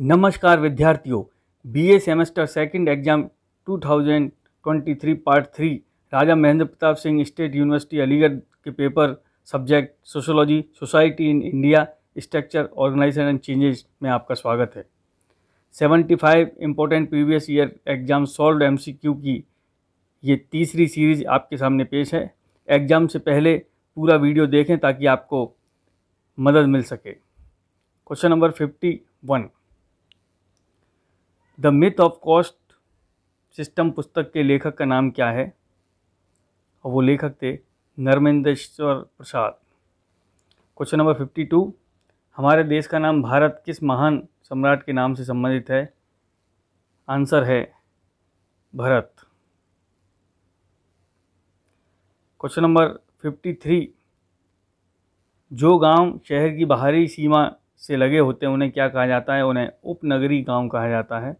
नमस्कार विद्यार्थियों BA semester second exam 2023 part three Raja Mahendra Pratap Singh state university Aligarh के paper subject sociology society in India structure organisation and changes में आपका स्वागत है 75 important previous year exam solve एम की ये तीसरी सीरीज आपके सामने पेश है एग्जाम से पहले पूरा वीडियो देखें ताकि आपको मदद मिल सके question number fifty one the myth of caste system पुस्तक के लेखक का नाम क्या है और वो लेखक थे Narmadeshwar Prasad question number fifty two हमारे देश का नाम भारत किस महान सम्राट के नाम से संबंधित है आंसर है Bharat question number fifty three जो गांव शहर की बाहरी सीमा से लगे होते हैं उन्हें क्या कहा जाता है उन्हें उपनगरी गांव कहा जाता है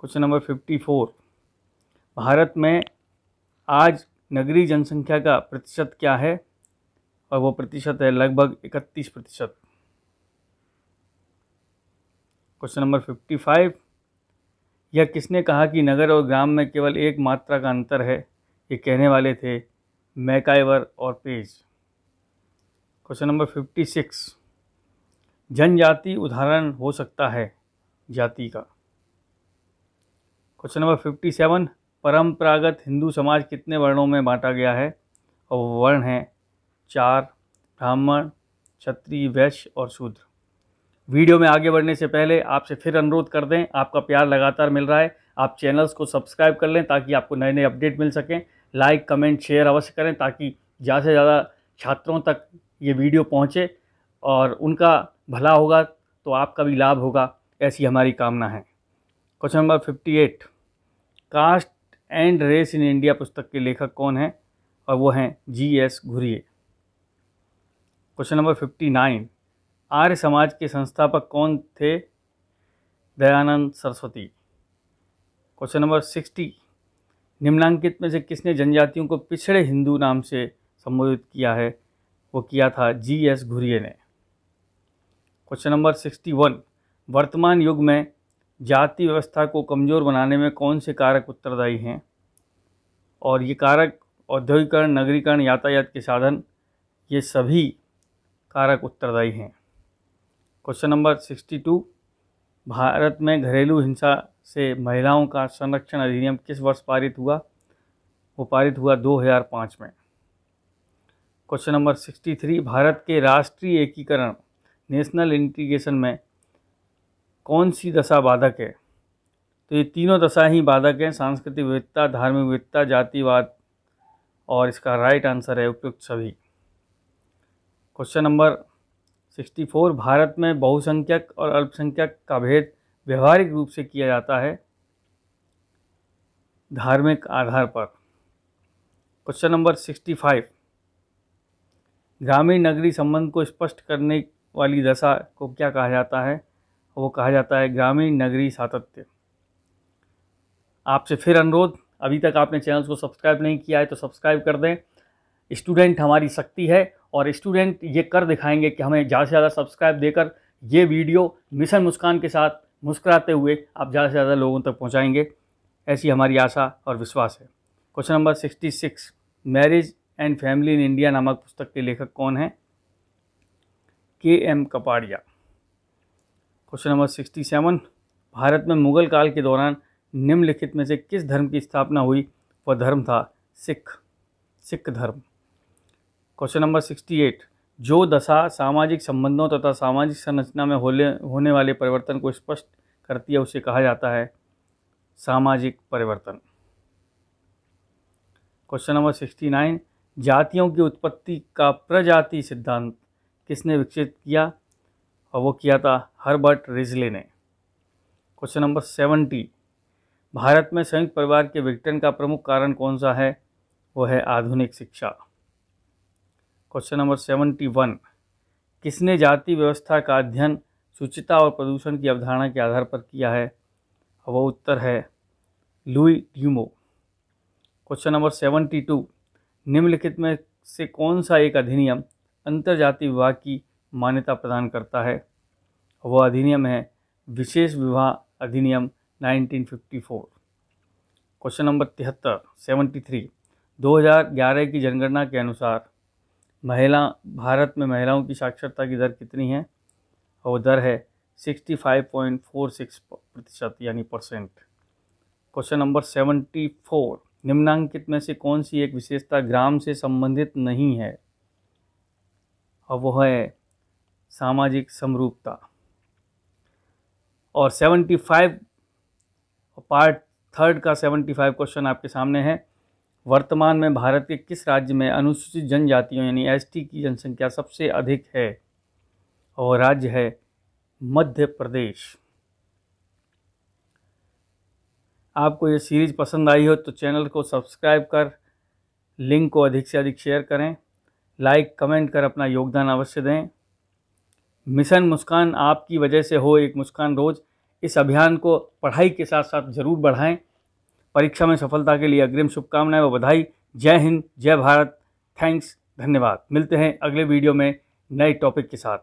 question number fifty four Bharat में आज नगरीय जनसंख्या का प्रतिशत क्या है और वो प्रतिशत है लगभग इकतीस प्रतिशत क्वेश्चन नंबर फिफ्टी फाइव यह किसने कहा कि नगर और ग्राम में केवल एक मात्रा का अंतर है ये कहने वाले थे मैकाइवर और Page question number fifty six जनजाति उदाहरण हो सकता है जाति का क्वेश्चन नंबर फिफ्टी सेवन परम्परागत हिंदू समाज कितने वर्णों में बांटा गया है और वर्ण हैं चार ब्राह्मण क्षत्रिय वैश्य और शूद्र वीडियो में आगे बढ़ने से पहले आपसे फिर अनुरोध कर दें आपका प्यार लगातार मिल रहा है आप चैनल्स को सब्सक्राइब कर लें ताकि आपको नए नए अपडेट मिल सकें लाइक कमेंट शेयर अवश्य करें ताकि ज़्यादा से ज़्यादा छात्रों तक ये वीडियो पहुँचे और उनका भला होगा तो आपका भी लाभ होगा ऐसी हमारी कामना है question number fifty eight caste and race in India पुस्तक के लेखक कौन हैं और वो हैं G S Ghurye question number fifty nine Arya Samaj के संस्थापक कौन थे Dayanand Saraswati question number sixty निम्नांकित में से किसने जनजातियों को पिछड़े हिंदू नाम से संबोधित किया है वो किया था जी एस घुरिए ने क्वेश्चन नंबर सिक्सटी वन वर्तमान युग में जाति व्यवस्था को कमज़ोर बनाने में कौन से कारक उत्तरदायी हैं और ये कारक औद्योगिकरण नगरीकरण यातायात के साधन ये सभी कारक उत्तरदायी हैं question number sixty two Bharat में घरेलू हिंसा से महिलाओं का संरक्षण अधिनियम किस वर्ष पारित हुआ वो पारित हुआ 2005 में question number sixty three Bharat के राष्ट्रीय एकीकरण नेशनल इंटीग्रेशन में कौन सी दशा बाधक है तो ये तीनों दशा ही बाधक हैं सांस्कृतिक विविधता धार्मिक विविधता जातिवाद और इसका राइट आंसर है उपयुक्त सभी क्वेश्चन नंबर 64 भारत में बहुसंख्यक और अल्पसंख्यक का भेद व्यवहारिक रूप से किया जाता है धार्मिक आधार पर क्वेश्चन नंबर 65 ग्रामीण नगरी संबंध को स्पष्ट करने वाली दशा को क्या कहा जाता है वो कहा जाता है ग्रामीण नगरी सातत्य आपसे फिर अनुरोध अभी तक आपने चैनल को सब्सक्राइब नहीं किया है तो सब्सक्राइब कर दें स्टूडेंट हमारी शक्ति है और स्टूडेंट ये कर दिखाएंगे कि हमें ज़्यादा से ज़्यादा सब्सक्राइब देकर ये वीडियो मिशन मुस्कान के साथ मुस्कराते हुए आप ज़्यादा से ज़्यादा लोगों तक पहुँचाएंगे ऐसी हमारी आशा और विश्वास है question number sixty six marriage and family in India नामक पुस्तक के लेखक कौन हैं K M Kapadia question number sixty seven Bharat में मुगल काल के दौरान निम्नलिखित में से किस धर्म की स्थापना हुई वह धर्म था सिख सिख धर्म क्वेश्चन नंबर सिक्सटी एट जो दशा सामाजिक संबंधों तथा सामाजिक संरचना में होले होने वाले परिवर्तन को स्पष्ट करती है उसे कहा जाता है सामाजिक परिवर्तन क्वेश्चन नंबर सिक्सटी नाइन जातियों की उत्पत्ति का प्रजाति सिद्धांत किसने विकसित किया और वो किया था हर्बर्ट रिजले ने क्वेश्चन नंबर सेवेंटी भारत में संयुक्त परिवार के विघटन का प्रमुख कारण कौन सा है वो है आधुनिक शिक्षा क्वेश्चन नंबर सेवेंटी वन किसने जाति व्यवस्था का अध्ययन शुचिता और प्रदूषण की अवधारणा के आधार पर किया है वह वो उत्तर है Louis Dumont question number seventy two निम्नलिखित में से कौन सा एक अधिनियम अंतर जाति विभाग की मान्यता प्रदान करता है वह अधिनियम है विशेष विवाह अधिनियम 1954 क्वेश्चन नंबर तिहत्तर सेवेंटी थ्री दो हज़ार ग्यारह की जनगणना के अनुसार महिला भारत में महिलाओं की साक्षरता की दर कितनी है और दर है sixty five point four six प्रतिशत यानी percent question number seventy four निम्नांकित में से कौन सी एक विशेषता ग्राम से संबंधित नहीं है और वह है सामाजिक समरूपता और 75 पार्ट थर्ड का 75 क्वेश्चन आपके सामने है वर्तमान में भारत के किस राज्य में अनुसूचित जनजातियों यानी एसटी की जनसंख्या सबसे अधिक है और राज्य है मध्य प्रदेश आपको ये सीरीज पसंद आई हो तो चैनल को सब्सक्राइब कर लिंक को अधिक से अधिक शेयर करें लाइक कमेंट कर अपना योगदान अवश्य दें मिशन मुस्कान आपकी वजह से हो एक मुस्कान रोज़ इस अभियान को पढ़ाई के साथ साथ ज़रूर बढ़ाएं परीक्षा में सफलता के लिए अग्रिम शुभकामनाएं व बधाई जय हिंद जय भारत थैंक्स धन्यवाद मिलते हैं अगले वीडियो में नए टॉपिक के साथ